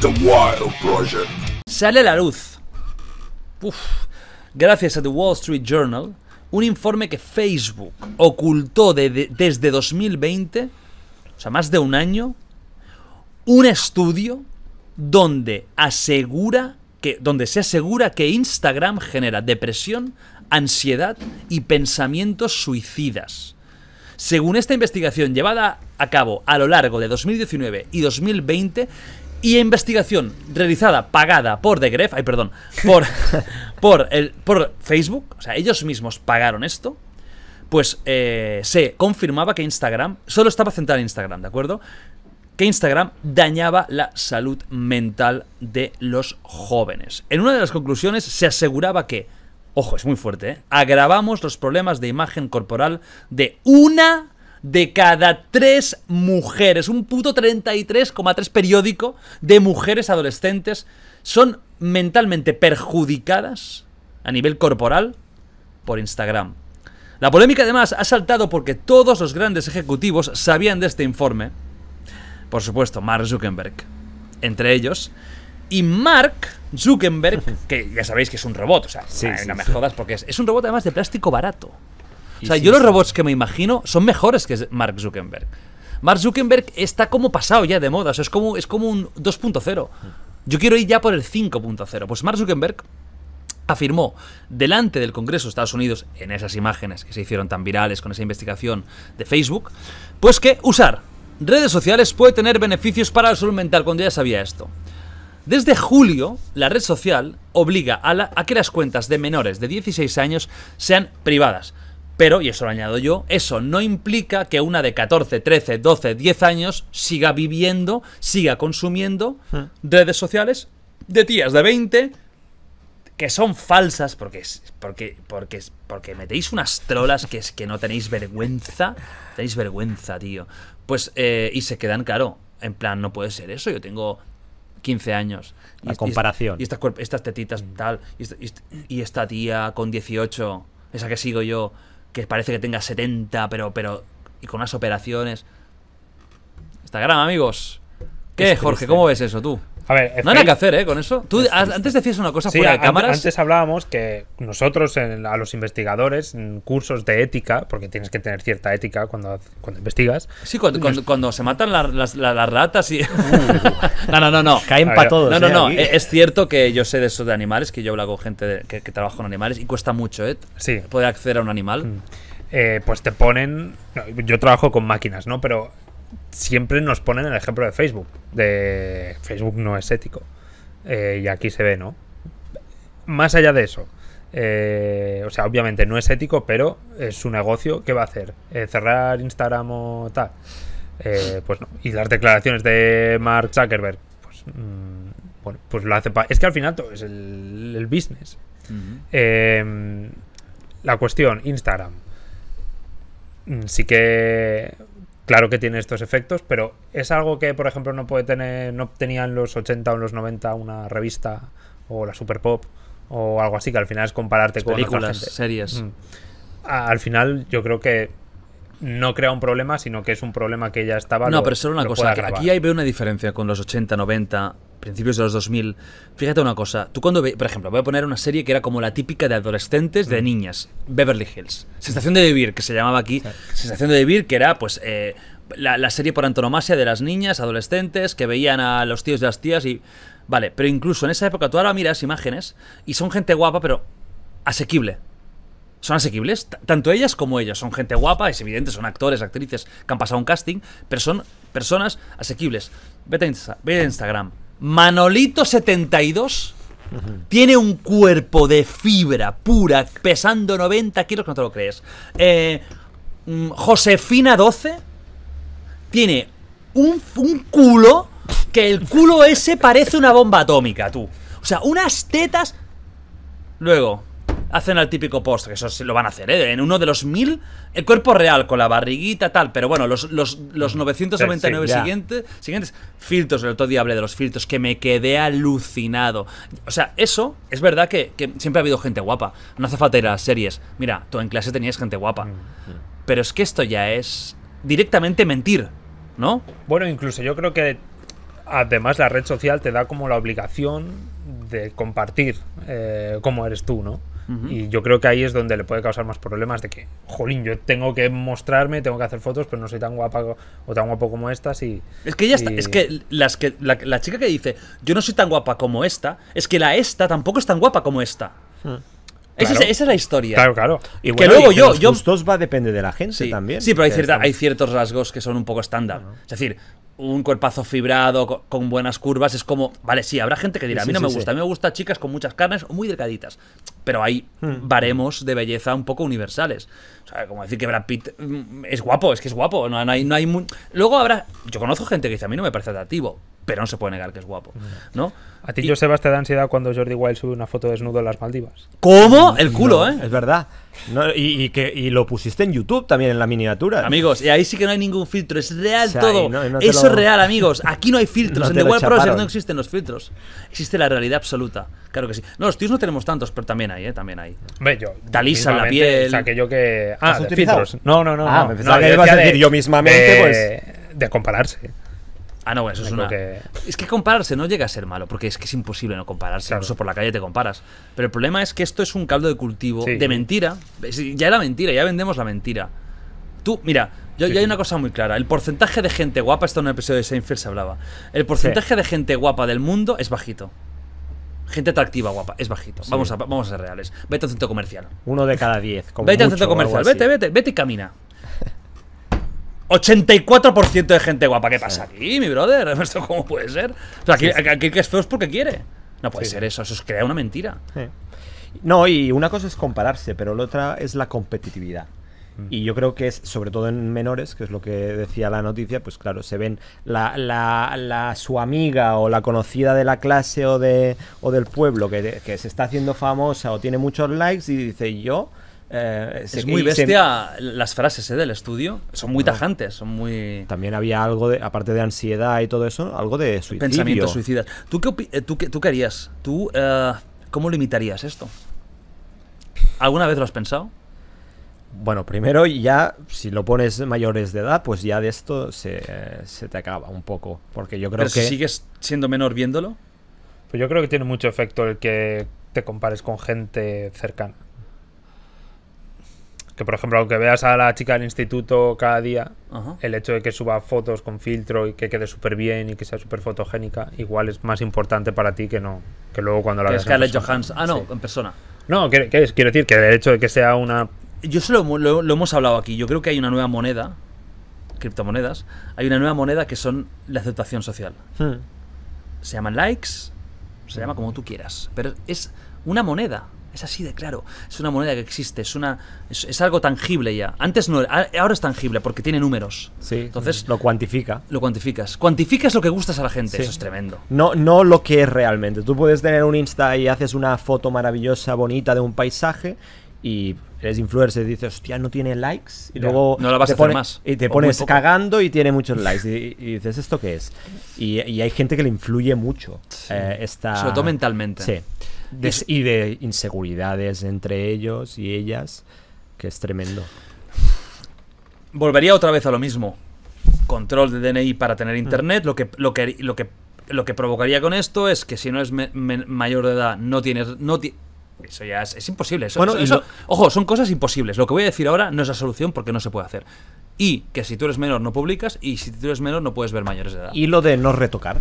The Wild Sale a la luz. Gracias a The Wall Street Journal, un informe que Facebook ocultó desde 2020, o sea, más de un año, un estudio donde asegura que donde se asegura que Instagram genera depresión, ansiedad y pensamientos suicidas. Según esta investigación llevada a cabo a lo largo de 2019 y 2020, y investigación realizada, pagada por The Gref, ay, perdón, por, por, el, por Facebook, o sea, ellos mismos pagaron esto, pues eh, se confirmaba que Instagram, solo estaba centrado en Instagram, ¿de acuerdo? Que Instagram dañaba la salud mental de los jóvenes. En una de las conclusiones se aseguraba que, ojo, es muy fuerte, ¿eh? agravamos los problemas de imagen corporal de una de cada tres mujeres, un puto 33,3 periódico de mujeres adolescentes son mentalmente perjudicadas a nivel corporal por Instagram. La polémica además ha saltado porque todos los grandes ejecutivos sabían de este informe. Por supuesto, Mark Zuckerberg, entre ellos. Y Mark Zuckerberg, que ya sabéis que es un robot, o sea, no me jodas porque es, es un robot además de plástico barato. O sea, yo los robots que me imagino son mejores que Mark Zuckerberg. Mark Zuckerberg está como pasado ya de moda, o es como, es como un 2.0. Mm. Yo quiero ir ya por el 5.0. Pues Mark Zuckerberg afirmó delante del Congreso de Estados Unidos, en esas imágenes que se hicieron tan virales con esa investigación de Facebook, pues que usar redes sociales puede tener beneficios para la salud mental, cuando ya sabía esto. Desde julio, la red social obliga a, a que las cuentas de menores de 16 años sean privadas. Pero, y eso lo añado yo, eso no implica que una de 14, 13, 12, 10 años siga viviendo, siga consumiendo hmm. redes sociales de tías de 20 que son falsas porque porque porque porque metéis unas trolas que es que no tenéis vergüenza, tenéis vergüenza, tío. Pues eh, y se quedan claro, en plan no puede ser eso, yo tengo 15 años. La comparación. Y, estas, estas tetitas mm. tal y, y esta tía con 18, esa que sigo yo que parece que tenga 70, pero, pero, y con unas operaciones. Instagram, amigos. ¿Qué, Jorge? ¿Cómo ves eso tú? no hay nada que hacer, ¿eh? Con eso. Tú antes decías una cosa fuera de cámaras. Antes hablábamos que nosotros, a los investigadores, en cursos de ética, porque tienes que tener cierta ética cuando, cuando investigas. Sí, cuando, se matan las, ratas y. Uh. no, no, no, no. Caen para todos. No, no, eh, no. Es cierto que yo sé de eso de animales, que yo hablo con gente que, que, trabaja con animales y cuesta mucho, ¿eh? Sí. Poder acceder a un animal. Mm. Eh, pues te ponen. Yo trabajo con máquinas, ¿no? Pero siempre nos ponen el ejemplo de Facebook. De Facebook no es ético. Eh, y aquí se ve, ¿no? Más allá de eso. Eh, o sea, obviamente no es ético, pero es su negocio. ¿Qué va a hacer? Eh, ¿Cerrar Instagram o tal? pues no. Y las declaraciones de Mark Zuckerberg. Pues, mm, bueno, pues lo hace. Es que al final todo es el, business. Em, la cuestión, Instagram. Mm, sí que Claro que tiene estos efectos, pero es algo que, por ejemplo, no puede tener, no tenía en los 80 o en los 90 una revista o la Super Pop o algo así, que al final es compararte con películas, series. Mm. Al final, yo creo que no crea un problema, sino que es un problema que ya estaba. No, pero solo una cosa, aquí hay veo una diferencia con los 80, 90 principios de los 2000. Fíjate una cosa, tú cuando, ve, por ejemplo, voy a poner una serie que era como la típica de adolescentes, de mm. niñas, Beverly Hills, Sensación de Vivir, que se llamaba aquí, Sensación de Vivir, que era pues eh, la, serie por antonomasia de las niñas, adolescentes, que veían a los tíos y las tías y... Vale, pero incluso en esa época tú ahora miras imágenes y son gente guapa, pero asequible. Son asequibles, tanto ellas como ellos. Son gente guapa, es evidente, son actores, actrices que han pasado un casting, pero son personas asequibles. Vete a, vete a Instagram, Manolito72 tiene un cuerpo de fibra pura, pesando 90 kilos, que no te lo crees. Eh, mm, Josefina12 tiene un, un culo que el culo ese parece una bomba atómica, tú. O sea, unas tetas. Luego, hacen el típico post, que eso se lo van a hacer, ¿eh? En uno de los mil, el cuerpo real con la barriguita, tal, pero bueno, los, los, los 999 mm. siguientes, filtros, el otro día hablé de los filtros, que me quedé alucinado. O sea, eso es verdad que, siempre ha habido gente guapa, no hace falta ir a las series. Mira, tú en clase tenías gente guapa, mm, mm. pero es que esto ya es directamente mentir, ¿no? Bueno, incluso yo creo que además la red social te da como la obligación de compartir eh, cómo eres tú, ¿no? Y yo creo que ahí es donde le puede causar más problemas de que, jolín, yo tengo que mostrarme, tengo que hacer fotos, pero no soy tan guapa o tan guapo como estas y... Es que ya es que, las que la, chica que dice, yo no soy tan guapa como esta, es que la esta tampoco es tan guapa como esta. Hmm. Esa, es, la historia. Claro, claro. Y que luego yo, los va depende de la gente también. Sí, pero hay, cierta, hay ciertos rasgos que son un poco estándar. Es decir, un cuerpazo fibrado, con buenas curvas, es como, vale, sí, habrá gente que dirá, a mí no me gusta, a mí me gustan chicas con muchas carnes o muy delgaditas, pero hay hmm. baremos de belleza un poco universales. O sea, como decir que Brad Pitt mm, es guapo, es que es guapo, no, hay... No hay Luego habrá, yo conozco gente que dice, a mí no me parece atractivo, pero no se puede negar que es guapo, ¿no? A ti, y... Joseba, te da ansiedad cuando Jordi Wild sube una foto desnudo en las Maldivas. ¿Cómo? El culo, ¿eh? Es verdad. y, que, lo pusiste en YouTube también, en la miniatura. Amigos, y ahí sí que no hay ningún filtro, es real todo. Eso es real, amigos. Aquí no hay filtros. en The Wild Process no existen los filtros. Existe la realidad absoluta. Claro que sí. No, los tíos no tenemos tantos, pero también hay, ¿eh? También hay. Bello. Talisa la piel. O que yo que. Ah, filtros. No, no, no. Ah, me pensaba a decir yo mismamente, de, pues. De compararse. Ah, no, eso es una. Es que compararse no llega a ser malo, porque es que es imposible no compararse. Incluso por la calle te comparas. Pero el problema es que esto es un caldo de cultivo de mentira. Ya era mentira, ya vendemos la mentira. Tú, mira, yo, hay una cosa muy clara. El porcentaje de gente guapa, esto en un episodio de Seinfeld se hablaba. El porcentaje de gente guapa del mundo es bajito. Gente atractiva, guapa, es bajito. Vamos, a, vamos a ser reales. Vete a centro comercial. Uno de cada diez. vete a centro comercial. Vete, vete, vete y camina. 84% de gente guapa. ¿Qué pasa aquí, mi brother? cómo puede ser? aquí, que es feo es porque quiere. No puede ser eso, eso es crear una mentira. No, y una cosa es compararse, pero la otra es la competitividad. Mm. Y yo creo que es, sobre todo en menores, que es lo que decía la noticia, pues claro, se ven la, su amiga o la conocida de la clase o, de, o del pueblo que, que se está haciendo famosa o tiene muchos likes y dice yo, eh, es, muy bestia las frases eh, del estudio. Son muy tajantes, son muy. También había algo, de, aparte de ansiedad y todo eso, algo de suicidio. Pensamientos suicidas. ¿Tú qué, eh, tú, qué, tú harías? ¿Tú cómo limitarías esto? ¿Alguna vez lo has pensado? Bueno, primero ya, si lo pones mayores de edad, pues ya de esto se, te acaba un poco. Porque yo creo que. sigues siendo menor viéndolo? Pues yo creo que tiene mucho efecto el que te compares con gente cercana. Que por ejemplo, aunque veas a la chica del instituto cada día, el hecho de que suba fotos con filtro y que quede súper bien y que sea súper fotogénica, igual es más importante para ti que no que luego cuando la veas que veas. hecho Ah, no, en persona. No, quiero decir que el hecho de que sea una. Yo solo lo, hemos hablado aquí. Yo creo que hay una nueva moneda, criptomonedas. Hay una nueva moneda que son la aceptación social. Hmm. Se llaman likes, se llama como tú quieras, pero es una moneda. Es así de claro. Es una moneda que existe, es, una, es, algo tangible ya. Antes no, ahora es tangible porque tiene números. Sí. Entonces lo cuantifica. Lo cuantificas. Cuantificas lo que gustas a la gente. Eso es tremendo. No, no lo que es realmente. Tú puedes tener un Insta y haces una foto maravillosa, bonita de un paisaje y eres influencer y dices, hostia, no tiene likes. Y luego. No lo vas te a hacer más. Y te pones cagando y tiene muchos likes. Y, dices, ¿esto qué es? Y, hay gente que le influye mucho. Eh, Sobre todo mentalmente. Sí y de inseguridades entre ellos y ellas, que es tremendo. Volvería otra vez a lo mismo. Control de DNI para tener mm. internet. Lo, que, lo, que, lo, que, lo que provocaría con esto es que si no es mayor de edad, no tienes. No eso ya es, imposible. ojo, son cosas imposibles. Lo que voy a decir ahora no es la solución porque no se puede hacer. Y que si tú eres menor no publicas y si tú eres menor no puedes ver mayores de edad. Y lo de no retocar.